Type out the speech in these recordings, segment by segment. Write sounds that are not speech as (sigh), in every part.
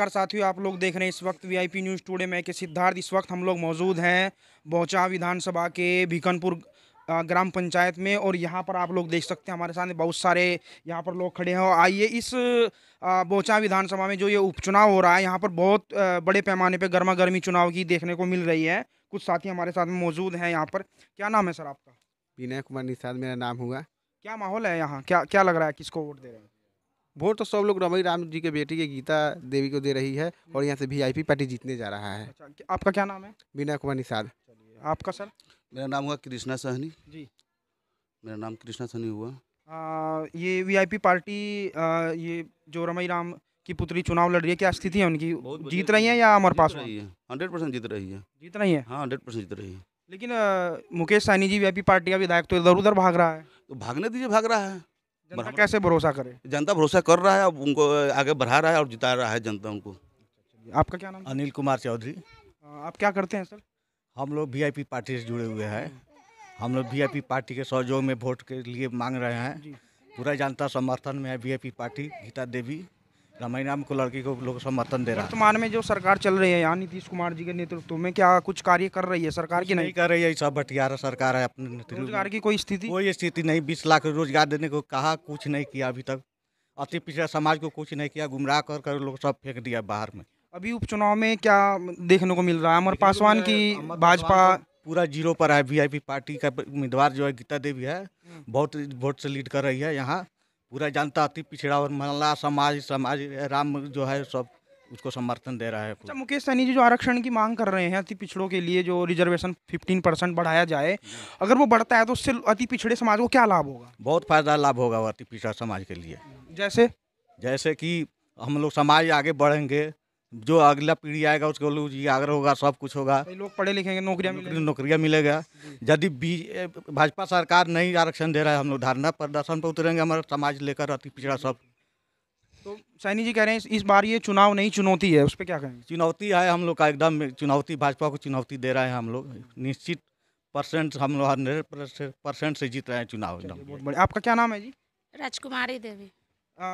नमस्कार साथियों आप लोग देख रहे हैं इस वक्त वीआईपी न्यूज़ टुडे में के सिद्धार्थ इस वक्त हम लोग मौजूद हैं बहुचा विधानसभा के भिकनपुर ग्राम पंचायत में और यहाँ पर आप लोग देख सकते हैं हमारे सामने बहुत सारे यहाँ पर लोग खड़े हैं और आइए इस बोचा विधानसभा में जो ये उपचुनाव हो रहा है यहाँ पर बहुत बड़े पैमाने पर गर्मा गर्मी चुनाव की देखने को मिल रही है कुछ साथी हमारे साथ में मौजूद हैं यहाँ पर क्या नाम है सर आपका विनय कुमार निषाद मेरा नाम हुआ क्या माहौल है यहाँ क्या क्या लग रहा है किसको वोट दे रहे हैं वोट तो सब लोग रमई राम जी के बेटी के गीता देवी को दे रही है और यहाँ से वीआईपी पार्टी जीतने जा रहा है अच्छा, आपका क्या नाम है बीना कुमार निषाद आपका सर मेरा नाम हुआ कृष्णा सहनी जी मेरा नाम कृष्णा सहनी हुआ आ, ये वीआईपी पार्टी आ, ये जो रमई राम की पुत्री चुनाव लड़ रही है क्या स्थिति है उनकी जीत रही है या अमर पास रही है हंड्रेड परसेंट जीत रही है जीत रही है हाँ हंड्रेड परसेंट जीत रही है लेकिन मुकेश सहनी जी पी पार्टी का विधायक तो इधर उधर भाग रहा है तो भागने दीजिए भाग रहा है जनता कैसे भरोसा करे जनता भरोसा कर रहा है अब उनको आगे बढ़ा रहा है और जिता रहा है जनता उनको आपका क्या नाम अनिल कुमार चौधरी आप क्या करते हैं सर हम लोग वी पार्टी से जुड़े हुए हैं हम लोग वी पार्टी के सहयोग में वोट के लिए मांग रहे हैं पूरा जनता समर्थन में है वी पार्टी गीता देवी रामायणाम को लड़की को लोग समर्थन दे रहा है वर्तमान में जो सरकार चल रही है यहाँ नीतीश कुमार जी के नेतृत्व में क्या कुछ कार्य कर रही है सरकार की नहीं, कर रही है सब बटियारा सरकार है अपने रोजगार की कोई स्थिति कोई स्थिति नहीं बीस लाख रोजगार देने को कहा कुछ नहीं किया अभी तक अति पिछड़ा समाज को कुछ नहीं किया गुमराह कर कर लोग सब फेंक दिया बाहर में अभी उपचुनाव में क्या देखने को मिल रहा है अमर तो पासवान की भाजपा तो पूरा जीरो पर है वीआईपी पार्टी का उम्मीदवार जो है गीता देवी है हम्म। बहुत वोट से लीड कर रही है यहाँ पूरा जनता अति पिछड़ा और महिला समाज समाज राम जो है सब उसको समर्थन दे रहा है अच्छा मुकेश सैनी जी जो आरक्षण की मांग कर रहे हैं अति पिछड़ों के लिए जो रिजर्वेशन 15 परसेंट बढ़ाया जाए अगर वो बढ़ता है तो उससे अति पिछड़े समाज को क्या लाभ होगा बहुत फायदा लाभ होगा अति पिछड़ा समाज के लिए जैसे जैसे कि हम लोग समाज आगे बढ़ेंगे जो अगला पीढ़ी आएगा उसके लोग जागरूक होगा सब कुछ होगा लोग पढ़े लिखेंगे नौकरियाँ मिलेगी नौकरियाँ मिलेगा यदि भाजपा सरकार नहीं आरक्षण दे रहा है हम लोग धरना प्रदर्शन पर उतरेंगे हमारा समाज लेकर अति पिछड़ा सब तो सैनी जी कह रहे हैं इस बार ये चुनाव नहीं चुनौती है उस पर क्या कहेंगे चुनौती है हम लोग का एकदम चुनौती भाजपा को चुनौती दे रहे हैं हम लोग निश्चित परसेंट हम लोग हंड्रेड परसेंट से जीत रहे हैं चुनाव एकदम आपका क्या नाम है जी राजकुमारी देवी आ,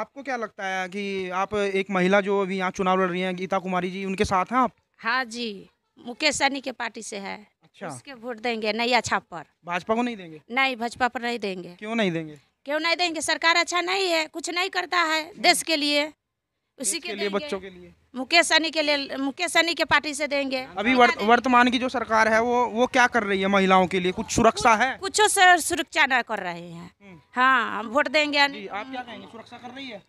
आपको क्या लगता है कि आप एक महिला जो अभी यहाँ चुनाव लड़ रही हैं गीता कुमारी जी उनके साथ हैं आप हाँ जी मुकेश सैनी के पार्टी से है अच्छा उसके वोट देंगे नैया छाप पर भाजपा को नहीं देंगे नहीं भाजपा पर नहीं देंगे क्यों नहीं देंगे क्यों नहीं देंगे सरकार अच्छा नहीं है कुछ नहीं करता है हम्म। देश के लिए उसी के लिए बच्चों के लिए मुकेश सनी के लिए मुकेश सनी के पार्टी से देंगे अभी वर्तमान की जो सरकार है वो वो क्या कर रही है महिलाओं के लिए कुछ सुरक्षा है कुछ सुरक्षा न कर रहे हैं हम्म। हाँ हम वोट देंगे आप क्या कहेंगे सुरक्षा कर रही है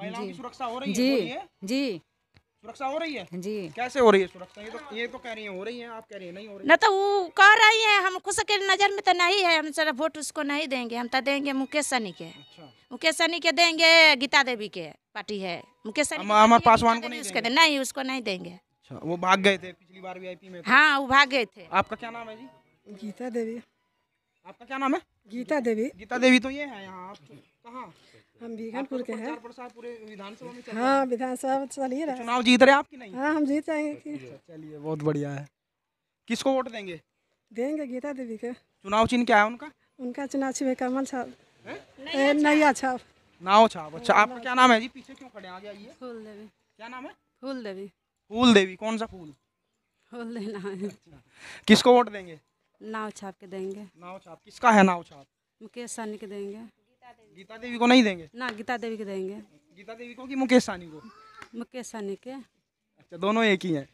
महिलाओं की सुरक्षा हो रही है जी जी सुरक्षा हो रही है जी कैसे हो रही है सुरक्षा ये तो ये तो कह रही है हो रही है आप कह रही है नहीं हो रही ना तो वो कह रही है हम खुश के नज़र में तो नहीं है हम सर वोट उसको नहीं देंगे हम तो देंगे मुकेश सनी के अच्छा। मुकेश सनी के देंगे गीता देवी के पार्टी है मुकेश सनी हमारे पासवान को नहीं नहीं उसको नहीं देंगे अच्छा, वो भाग गए थे पिछली बार पी में तो। हाँ वो भाग गए थे आपका क्या नाम है जी गीता देवी आपका क्या नाम है गीता देवी गीता देवी तो ये है यहाँ आप तो कहाँ हम बीघनपुर के तो हैं पूरे विधानसभा में हाँ विधानसभा चलिए चुनाव जीत रहे आपकी नहीं हाँ हम जीत जाएंगे अच्छा, चलिए बहुत बढ़िया है किसको वोट देंगे देंगे गीता देवी के चुनाव चिन्ह क्या है उनका उनका चुनाव चिन्ह कमल छाप नैया छाप नाव छाप अच्छा आपका क्या नाम है जी पीछे क्यों खड़े आगे आइए फूल देवी क्या नाम है फूल देवी फूल देवी कौन सा फूल फूल है अच्छा, किसको वोट देंगे नाव छाप के देंगे नाव छाप किसका है नाव छाप मुकेश सानी के देंगे गीता देवी को नहीं देंगे ना गीता देवी के देंगे गीता देवी को कि मुकेश सानी को मुकेश सानी के अच्छा दोनों एक ही हैं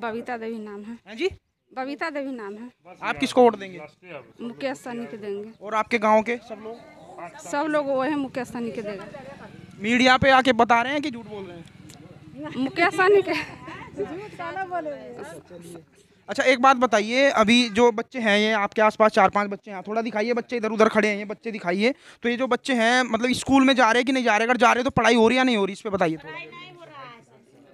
बबीता देवी नाम है जी बबीता देवी नाम है आप किसको वोट देंगे मुकेश सानी के देंगे और आपके गांव के सब लोग सब लोग वो है मुकेश सानी के देंगे मीडिया पे आके बता रहे हैं कि झूठ बोल रहे हैं मुकेश सानी के झूठ बोले अच्छा एक बात बताइए अभी जो बच्चे हैं ये आपके आसपास चार पांच बच्चे हैं थोड़ा दिखाइए बच्चे इधर उधर खड़े हैं ये बच्चे दिखाइए तो ये जो बच्चे हैं मतलब स्कूल में जा रहे हैं कि नहीं जा रहे अगर जा रहे तो पढ़ाई हो रही या नहीं हो रही इस पर बताइए थोड़ा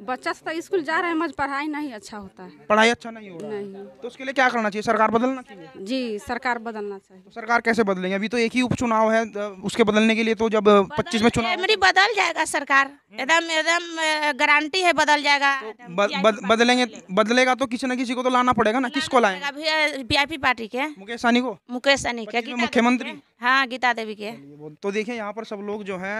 बच्चा से तो स्कूल जा रहे हैं मगर पढ़ाई नहीं अच्छा होता है पढ़ाई अच्छा नहीं हो रहा नहीं तो उसके लिए क्या करना चाहिए सरकार बदलना चाहिए जी सरकार बदलना चाहिए तो सरकार कैसे बदलेंगे अभी तो एक ही उपचुनाव है तो उसके बदलने के लिए तो जब पच्चीस में चुनाव मेरी बदल जाएगा सरकार एकदम एकदम गारंटी है बदल जाएगा तो बदलेंगे बदलेगा तो किसी न किसी को तो लाना पड़ेगा ना किसको अभी वी आई पार्टी के मुकेश सानी को मुकेश सानी के मुख्यमंत्री हाँ गीता देवी के तो देखिये यहाँ पर सब लोग जो है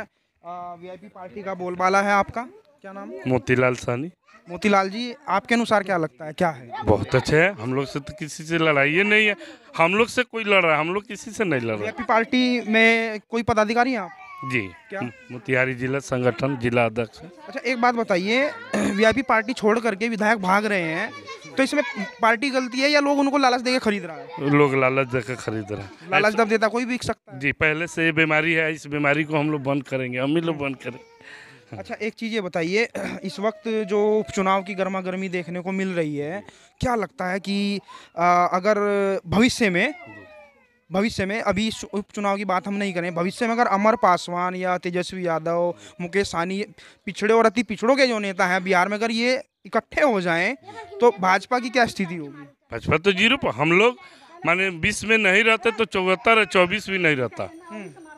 वीआईपी पार्टी का बोलबाला है आपका क्या नाम मोतीलाल सानी मोतीलाल जी आपके अनुसार क्या लगता है क्या है बहुत अच्छा है हम लोग से तो किसी से लड़ाई ये नहीं है हम लोग से कोई लड़ रहा है हम लोग किसी से नहीं लड़ रहे पार्टी में कोई पदाधिकारी है आप जी क्या मोतिहारी जिला संगठन जिला अध्यक्ष अच्छा एक बात बताइए (clears throat) वीआईपी पार्टी छोड़ करके विधायक भाग रहे हैं तो इसमें पार्टी गलती है या लोग उनको लालच देकर खरीद रहा है लोग लालच देकर खरीद रहा है लालच दब देता कोई भी सकता है जी पहले से ये बीमारी है इस बीमारी को हम लोग बंद करेंगे हम ही लोग बंद करेंगे अच्छा एक चीज़ ये बताइए (clears throat) इस वक्त जो उपचुनाव की गर्मा गर्मी देखने को मिल रही है क्या लगता है कि आ, अगर भविष्य में भविष्य में अभी उपचुनाव की बात हम नहीं करें भविष्य में अगर अमर पासवान या तेजस्वी यादव मुकेश सानी पिछड़े और अति पिछड़ों के जो नेता हैं बिहार में अगर ये इकट्ठे हो जाएं तो भाजपा की क्या स्थिति होगी भाजपा तो जीरो हम लोग माने बीस में नहीं रहते तो चौहत्तर चौबीस भी नहीं रहता हम्म।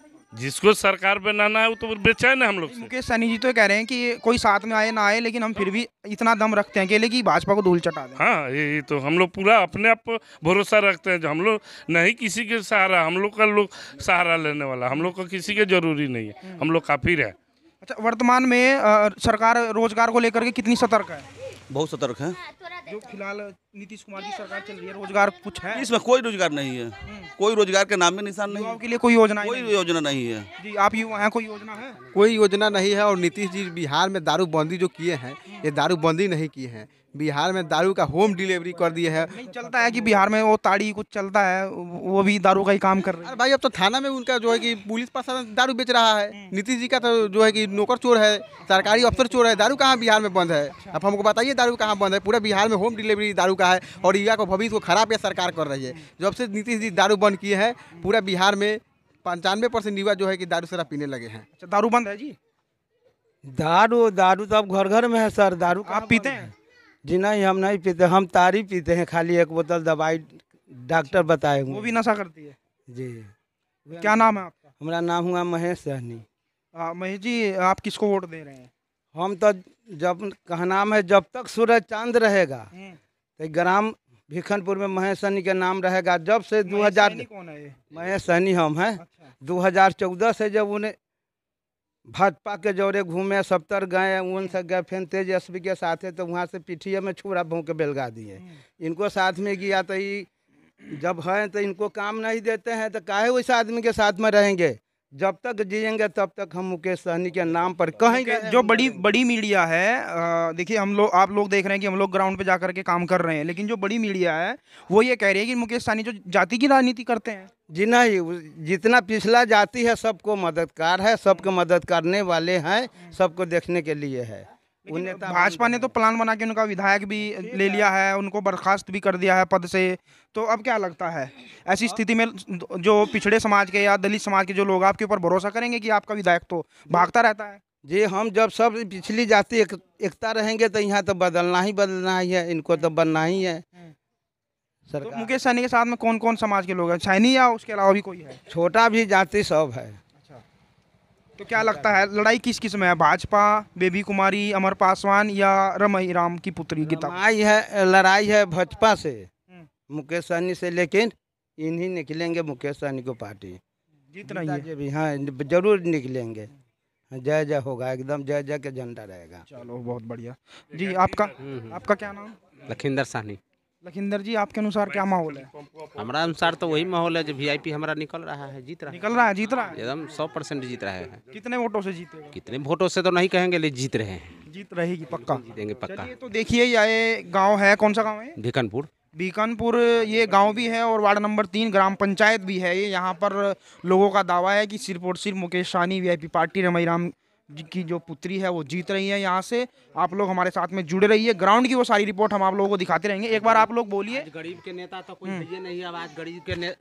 जिसको सरकार बनाना है वो तो बेचैन है हम लोग मुकेश सैनी जी तो कह रहे हैं कि कोई साथ में आए ना आए लेकिन हम फिर भी इतना दम रखते हैं अकेले कि भाजपा को धूल चटा दें हाँ ये तो हम लोग पूरा अपने आप पर भरोसा रखते हैं जो हम लोग नहीं किसी के सहारा हम लोग का लोग सहारा लेने वाला हम लोग का किसी के जरूरी नहीं है हम लोग काफी रहे अच्छा वर्तमान में सरकार रोजगार को लेकर के कितनी सतर्क है बहुत सतर्क है हाँ, जो फिलहाल नीतीश कुमार की सरकार हाँ, चल रही है रोजगार हाँ, कुछ है इसमें कोई रोजगार नहीं है हम्म। कोई रोजगार के नाम में निशान नहीं है के लिए कोई योजना कोई योजना नहीं है जी आप युवा हैं कोई योजना है कोई योजना नहीं है और नीतीश जी बिहार में दारूबंदी जो किए हैं ये दारूबंदी नहीं किए हैं बिहार में दारू का होम डिलीवरी कर दिया है नहीं चलता है कि बिहार में वो ताड़ी कुछ चलता है वो भी दारू का ही काम कर रहे हैं भाई अब तो थाना में उनका जो है कि पुलिस प्रशासन दारू बेच रहा है हम्म। नीतीश जी का तो जो है कि नौकर चोर है सरकारी अफसर चोर है दारू कहाँ बिहार में बंद है अच्छा। अब हमको बताइए दारू कहाँ बंद है पूरा बिहार में होम डिलीवरी दारू का है और युवा को भविष्य को खराब या सरकार कर रही है हम्म। जब से नीतीश जी दारू बंद किए हैं पूरा बिहार में पंचानवे परसेंट युवा जो है कि दारू शराब पीने लगे हैं अच्छा दारू बंद है जी दारू दारू तो अब घर घर में है सर दारू आप पीते हैं जी नहीं हम नहीं पीते हम तारी पीते हैं खाली एक बोतल दवाई डॉक्टर बताए वो भी नशा करती है जी क्या नाम है आपका हमारा नाम हुआ महेश सहनी महेश जी आप किसको वोट दे रहे हैं हम तो जब कहा नाम है जब तक सूरज चांद रहेगा हम्म। तो ग्राम भिखनपुर में महेश सहनी का नाम रहेगा जब से दो हजार महेश सहनी हम हैं अच्छा। दो हजार चौदह से जब उन्हें भाजपा के जौरे घूमे सप्तर गए उन सब गए फिर तेज एस के है तो वहाँ से पिठिए में छुरा भों के बेलगा दिए हम्म। इनको साथ में किया तो जब हैं तो इनको काम नहीं देते हैं तो काहे उस आदमी के साथ में रहेंगे जब तक जियेंगे तब तक हम मुकेश सहनी के नाम पर कहेंगे जो बड़ी बड़ी मीडिया है देखिए हम लोग आप लोग देख रहे हैं कि हम लोग ग्राउंड पे जा के काम कर रहे हैं लेकिन जो बड़ी मीडिया है वो ये कह रही है कि मुकेश सहनी जो जाति की राजनीति करते हैं जी नहीं जितना पिछला जाति है सबको मददगार है सबको मदद करने वाले हैं सबको देखने के लिए है भाजपा ने तो प्लान बना के उनका विधायक भी ले लिया है उनको बर्खास्त भी कर दिया है पद से तो अब क्या लगता है ऐसी स्थिति में जो पिछड़े समाज के या दलित समाज के जो लोग आपके ऊपर भरोसा करेंगे कि आपका विधायक तो भागता रहता है जी हम जब सब पिछली जाति एक, एकता रहेंगे तो यहाँ तो बदलना ही बदलना ही है इनको तो बनना ही है हम्म। सर तो मुकेश सहनी के साथ में कौन कौन समाज के लोग हैं सैनी या उसके अलावा भी कोई है छोटा भी जाति सब है तो क्या लगता है लड़ाई किस किस में है भाजपा बेबी कुमारी अमर पासवान या रमई राम की पुत्री की लड़ाई है लड़ाई है भाजपा से हम्म। मुकेश सहनी से लेकिन इन्हीं निकलेंगे मुकेश सहनी को पार्टी जीत रही है भी हाँ जरूर निकलेंगे जय जय होगा एकदम जय जय के झंडा रहेगा चलो बहुत बढ़िया हम्म। जी आपका हम्म। आपका क्या नाम लखिंदर सहनी लखिंदर जी आपके अनुसार क्या माहौल है हमारा अनुसार तो वही माहौल है जो वीआईपी हमारा निकल रहा है जीत रहा है निकल रहा है जीत रहा है एकदम सौ परसेंट जीत रहे हैं कितने वोटों से जीते कितने वोटों से तो नहीं कहेंगे लेकिन जीत रहे हैं जीत रहेगी पक्का जीतेंगे पक्का तो देखिए ये गाँव है कौन सा गाँव है भिकनपुर बीकानपुर ये गांव भी है और वार्ड नंबर तीन ग्राम पंचायत भी है ये यहाँ पर लोगों का दावा है कि सिर्फ और सिर्फ मुकेश सानी वी पार्टी रमई राम की जो पुत्री है वो जीत रही है यहाँ से आप लोग हमारे साथ में जुड़े रहिए ग्राउंड की वो सारी रिपोर्ट हम आप लोगों को दिखाते रहेंगे एक बार आप लोग बोलिए गरीब के नेता तो कोई हम्म। ये नहीं अब आज गरीब के ने...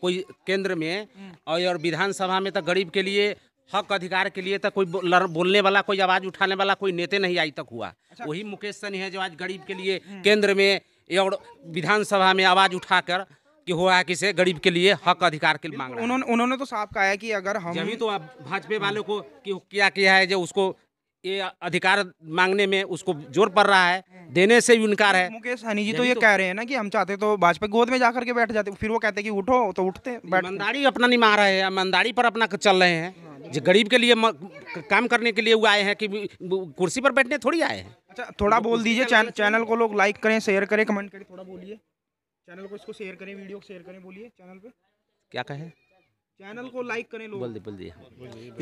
कोई केंद्र में हम्म। और विधानसभा में तो गरीब के लिए हक अधिकार के लिए तो कोई बोलने वाला कोई आवाज उठाने वाला कोई नेता नहीं आज तक हुआ अच्छा। वही मुकेश सनी है जो आज गरीब के लिए हम्म। केंद्र में और विधानसभा में आवाज उठाकर कि हो रहा है किसे गरीब के लिए हक अधिकार के लिए मांग उन्होंने उन्होंने तो साफ कहा है कि अगर हम जमीन तो भाजपा वाले को क्या किया है जो उसको ये अधिकार मांगने में उसको जोर पड़ रहा है देने से भी इनकार है मुकेश हनी जी तो ये तो कह रहे हैं ना कि हम चाहते तो भाजपा गोद में जाकर के बैठ जाते फिर वो कहते कि उठो तो उठते ईमानदारी अपना नहीं मार रहे हैं ईमानदारी पर अपना चल रहे हैं जो गरीब के लिए काम करने के लिए वो आए हैं कि कुर्सी पर बैठने थोड़ी आए हैं अच्छा थोड़ा बोल दीजिए चैनल को लोग लाइक करें शेयर करें कमेंट करें थोड़ा बोलिए चैनल को इसको शेयर करें वीडियो शेयर करें बोलिए चैनल पे क्या कहें चैनल को लाइक करें लोग बोल दी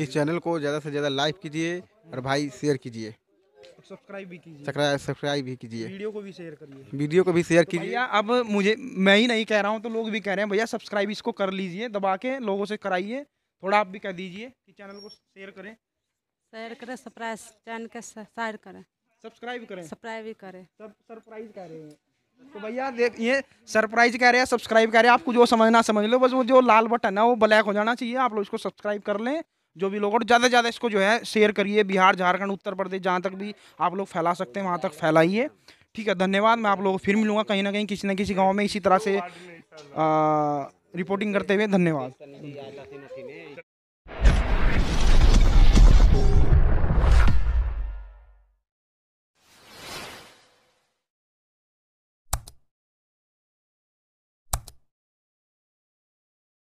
इस चैनल को ज़्यादा से ज़्यादा लाइक कीजिए और भाई शेयर कीजिए सब्सक्राइब भी कीजिए सब्सक्राइब भी कीजिए वीडियो को भी शेयर करिए वीडियो को भी शेयर तो कीजिए भैया अब मुझे मैं ही नहीं कह रहा हूँ तो लोग भी कह रहे हैं भैया सब्सक्राइब इसको कर लीजिए दबा के लोगों से कराइए थोड़ा आप भी कह दीजिए कि चैनल को शेयर करें शेयर करें सरप्राइज चैनल का शेयर करें सब्सक्राइब करें सब्सक्राइब भी करें सब सरप्राइज कह रहे हैं तो भैया देख ये सरप्राइज कह रहे हैं सब्सक्राइब कह रहे हैं आपको जो समझना समझ लो बस वो जो लाल बटन है वो ब्लैक हो जाना चाहिए आप लोग इसको सब्सक्राइब कर लें जो भी लोग और ज़्यादा से ज़्यादा इसको जो है शेयर करिए बिहार झारखंड उत्तर प्रदेश जहाँ तक भी आप लोग फैला सकते हैं वहाँ तक फैलाइए ठीक है धन्यवाद मैं आप लोगों को फिर मिलूँगा कहीं ना कहीं किसी न किसी गाँव में इसी तरह से रिपोर्टिंग करते हुए धन्यवाद